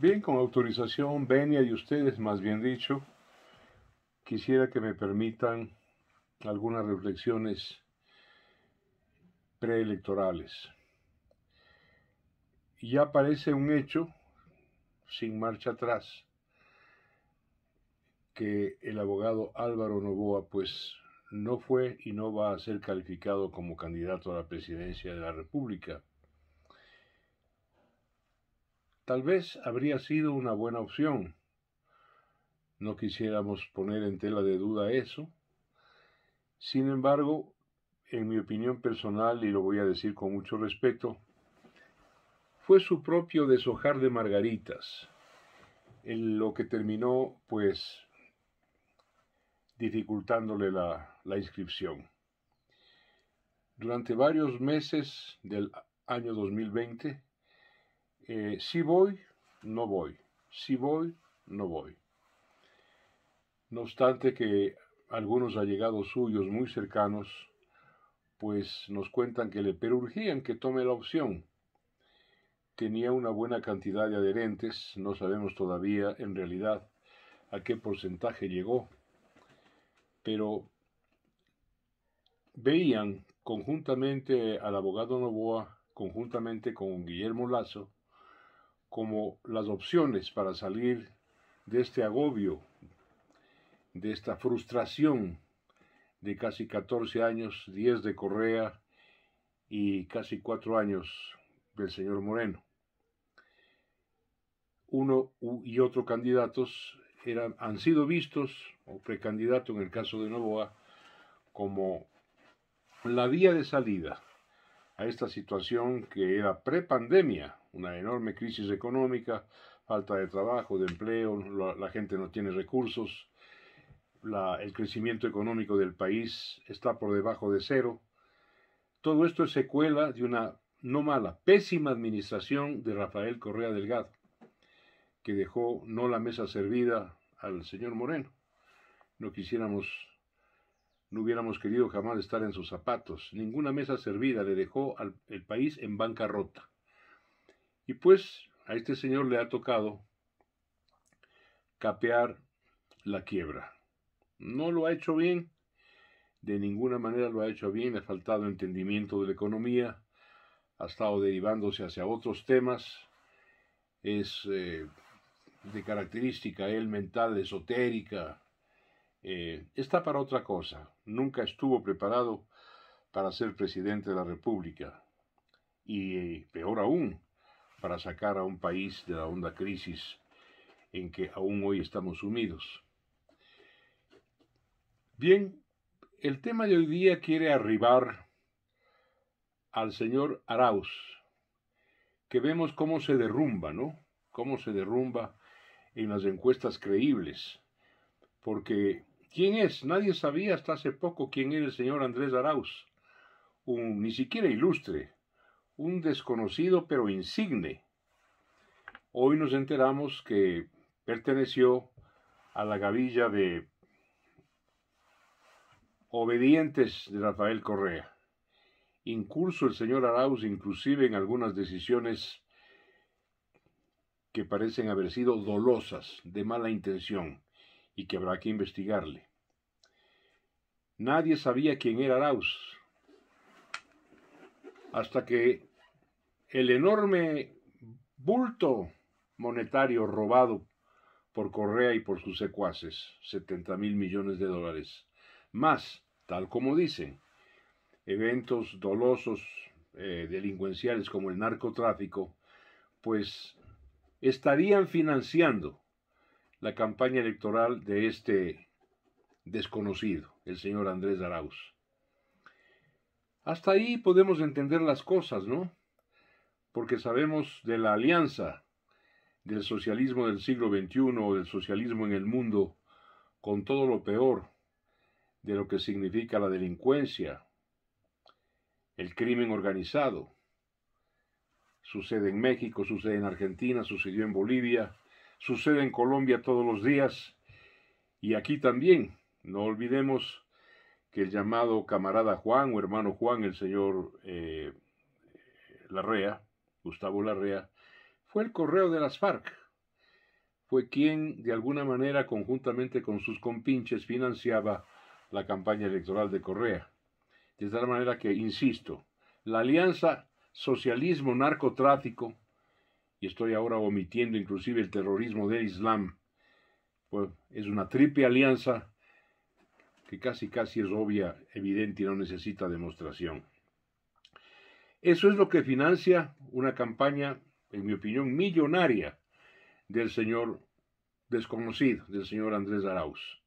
Bien, con autorización venia y ustedes, más bien dicho, quisiera que me permitan algunas reflexiones preelectorales. Ya parece un hecho, sin marcha atrás, que el abogado Álvaro Novoa pues no fue y no va a ser calificado como candidato a la presidencia de la República Tal vez habría sido una buena opción. No quisiéramos poner en tela de duda eso. Sin embargo, en mi opinión personal, y lo voy a decir con mucho respeto, fue su propio deshojar de margaritas, en lo que terminó, pues, dificultándole la, la inscripción. Durante varios meses del año 2020, eh, si voy, no voy, si voy, no voy. No obstante que algunos allegados suyos muy cercanos, pues nos cuentan que le perurgían que tome la opción. Tenía una buena cantidad de adherentes, no sabemos todavía en realidad a qué porcentaje llegó, pero veían conjuntamente al abogado Novoa, conjuntamente con Guillermo Lazo, como las opciones para salir de este agobio, de esta frustración de casi 14 años, 10 de Correa y casi 4 años del señor Moreno. Uno y otro candidatos han sido vistos, o precandidato en el caso de Novoa, como la vía de salida a esta situación que era prepandemia, una enorme crisis económica, falta de trabajo, de empleo, la, gente no tiene recursos, el crecimiento económico del país está por debajo de cero. Todo esto es secuela de una no mala, pésima administración de Rafael Correa Delgado, que dejó no la mesa servida al señor Moreno. No quisiéramos no hubiéramos querido jamás estar en sus zapatos. Ninguna mesa servida le dejó al país en bancarrota. Y pues a este señor le ha tocado capear la quiebra. No lo ha hecho bien, de ninguna manera lo ha hecho bien, ha faltado entendimiento de la economía, ha estado derivándose hacia otros temas, es eh, de característica él mental, esotérica, eh, está para otra cosa. Nunca estuvo preparado para ser presidente de la República. Y eh, peor aún, para sacar a un país de la honda crisis en que aún hoy estamos sumidos. Bien, el tema de hoy día quiere arribar al señor Arauz, que vemos cómo se derrumba, ¿no? Cómo se derrumba en las encuestas creíbles, porque ¿Quién es? Nadie sabía hasta hace poco quién era el señor Andrés Arauz, un ni siquiera ilustre, un desconocido pero insigne. Hoy nos enteramos que perteneció a la gavilla de obedientes de Rafael Correa. Incurso el señor Arauz inclusive en algunas decisiones que parecen haber sido dolosas, de mala intención y que habrá que investigarle. Nadie sabía quién era Arauz, hasta que el enorme bulto monetario robado por Correa y por sus secuaces, 70 mil millones de dólares, más, tal como dicen, eventos dolosos eh, delincuenciales como el narcotráfico, pues estarían financiando la campaña electoral de este desconocido, el señor Andrés Arauz. Hasta ahí podemos entender las cosas, ¿no? Porque sabemos de la alianza del socialismo del siglo XXI o del socialismo en el mundo con todo lo peor de lo que significa la delincuencia, el crimen organizado. Sucede en México, sucede en Argentina, sucedió en Bolivia, sucede en Colombia todos los días y aquí también. No olvidemos que el llamado camarada Juan o hermano Juan, el señor eh, Larrea, Gustavo Larrea, fue el correo de las FARC. Fue quien, de alguna manera, conjuntamente con sus compinches, financiaba la campaña electoral de Correa. De tal manera que, insisto, la alianza socialismo-narcotráfico y estoy ahora omitiendo inclusive el terrorismo del Islam. Pues es una triple alianza que casi casi es obvia, evidente y no necesita demostración. Eso es lo que financia una campaña, en mi opinión, millonaria del señor desconocido, del señor Andrés Arauz.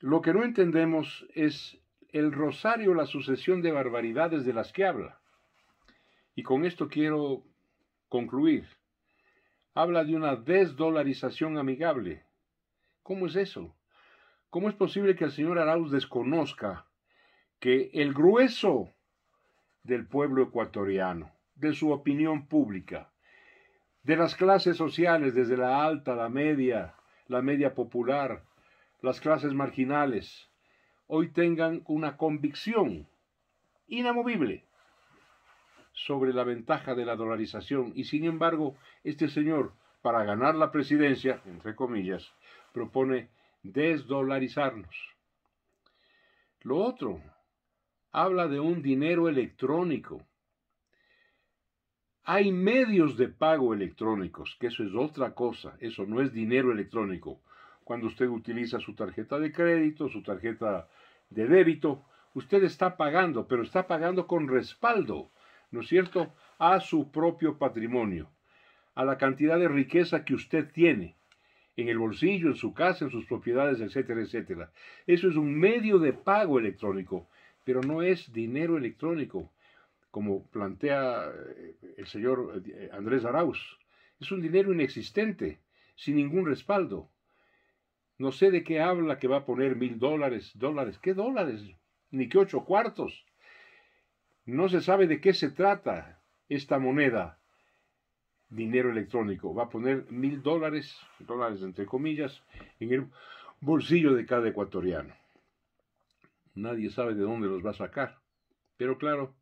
Lo que no entendemos es el rosario, la sucesión de barbaridades de las que habla. Y con esto quiero concluir, habla de una desdolarización amigable. ¿Cómo es eso? ¿Cómo es posible que el señor Arauz desconozca que el grueso del pueblo ecuatoriano, de su opinión pública, de las clases sociales, desde la alta, la media, la media popular, las clases marginales, hoy tengan una convicción inamovible sobre la ventaja de la dolarización y sin embargo este señor, para ganar la presidencia, entre comillas, propone desdolarizarnos. Lo otro, habla de un dinero electrónico. Hay medios de pago electrónicos, que eso es otra cosa, eso no es dinero electrónico. Cuando usted utiliza su tarjeta de crédito, su tarjeta de débito, usted está pagando, pero está pagando con respaldo ¿no es cierto?, a su propio patrimonio, a la cantidad de riqueza que usted tiene en el bolsillo, en su casa, en sus propiedades, etcétera, etcétera. Eso es un medio de pago electrónico, pero no es dinero electrónico, como plantea eh, el señor eh, Andrés Arauz. Es un dinero inexistente, sin ningún respaldo. No sé de qué habla que va a poner mil dólares, dólares, ¿qué dólares? Ni que ocho cuartos. No se sabe de qué se trata esta moneda, dinero electrónico. Va a poner mil dólares, dólares entre comillas, en el bolsillo de cada ecuatoriano. Nadie sabe de dónde los va a sacar. Pero claro,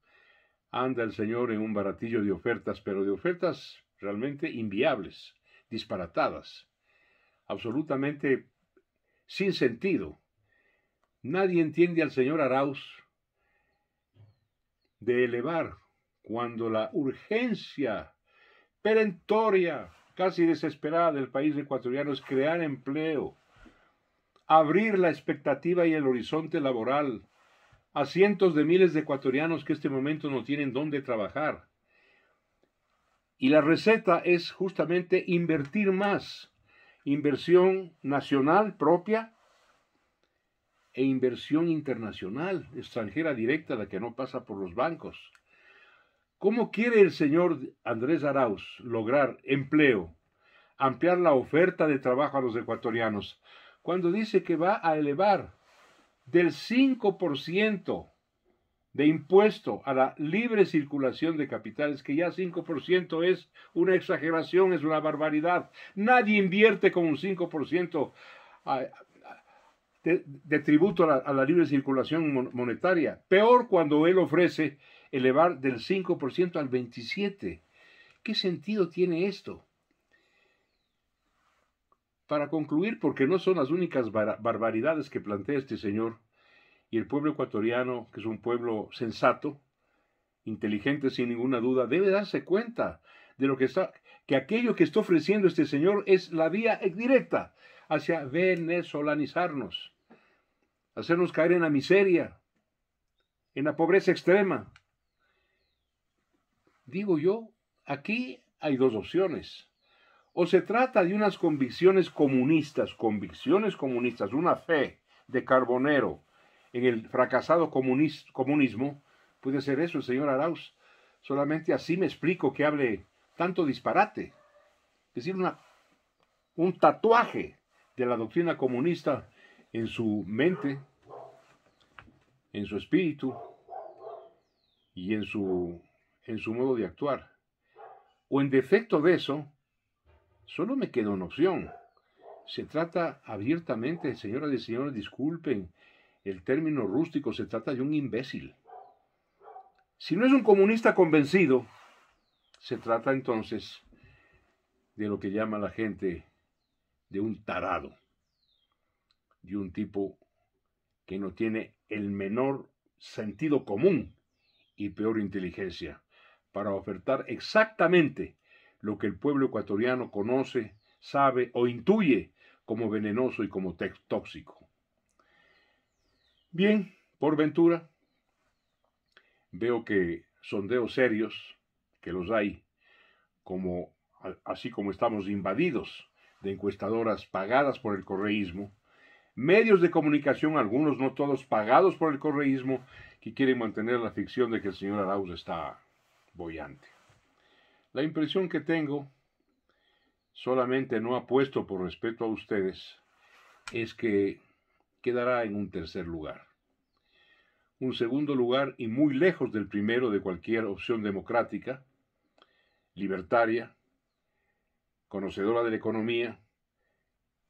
anda el señor en un baratillo de ofertas, pero de ofertas realmente inviables, disparatadas, absolutamente sin sentido. Nadie entiende al señor Arauz de elevar cuando la urgencia perentoria, casi desesperada del país ecuatoriano es crear empleo, abrir la expectativa y el horizonte laboral a cientos de miles de ecuatorianos que en este momento no tienen dónde trabajar. Y la receta es justamente invertir más, inversión nacional propia, e inversión internacional, extranjera directa, la que no pasa por los bancos. ¿Cómo quiere el señor Andrés Arauz lograr empleo, ampliar la oferta de trabajo a los ecuatorianos, cuando dice que va a elevar del 5% de impuesto a la libre circulación de capitales, que ya 5% es una exageración, es una barbaridad. Nadie invierte con un 5% de, tributo a la, libre circulación monetaria. Peor cuando él ofrece elevar del 5% al 27%. ¿Qué sentido tiene esto? Para concluir, porque no son las únicas barbaridades que plantea este señor, y el pueblo ecuatoriano, que es un pueblo sensato, inteligente sin ninguna duda, debe darse cuenta de lo que está, que aquello que está ofreciendo este señor es la vía directa hacia venezolanizarnos, hacernos caer en la miseria, en la pobreza extrema. Digo yo, aquí hay dos opciones. O se trata de unas convicciones comunistas, convicciones comunistas, una fe de Carbonero en el fracasado comunismo, puede ser eso, señor Arauz. Solamente así me explico que hable tanto disparate. Es decir, una, un tatuaje de la doctrina comunista en su mente, en su espíritu y en su, en su modo de actuar. O en defecto de eso, solo me queda una opción. Se trata abiertamente, señoras y señores, disculpen el término rústico, se trata de un imbécil. Si no es un comunista convencido, se trata entonces de lo que llama la gente de un tarado, de un tipo que no tiene el menor sentido común y peor inteligencia para ofertar exactamente lo que el pueblo ecuatoriano conoce, sabe o intuye como venenoso y como tóxico. Bien, por ventura, veo que sondeos serios, que los hay, como, así como estamos invadidos de encuestadoras pagadas por el correísmo, medios de comunicación, algunos no todos pagados por el correísmo, que quieren mantener la ficción de que el señor Arauz está boyante. La impresión que tengo, solamente no apuesto por respeto a ustedes, es que quedará en un tercer lugar. Un segundo lugar y muy lejos del primero de cualquier opción democrática, libertaria, conocedora de la economía,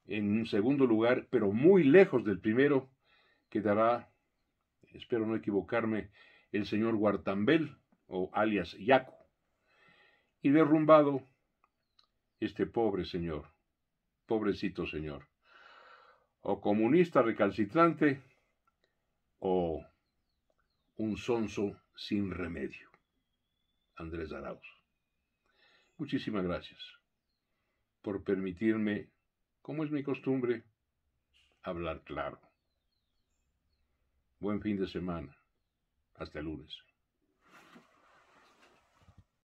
en un segundo lugar, pero muy lejos del primero, quedará, espero no equivocarme, el señor Guartambel, o alias Yaco. Y derrumbado, este pobre señor, pobrecito señor, o comunista recalcitrante, o un sonso sin remedio. Andrés Arauz. Muchísimas gracias por permitirme, como es mi costumbre, hablar claro. Buen fin de semana. Hasta lunes.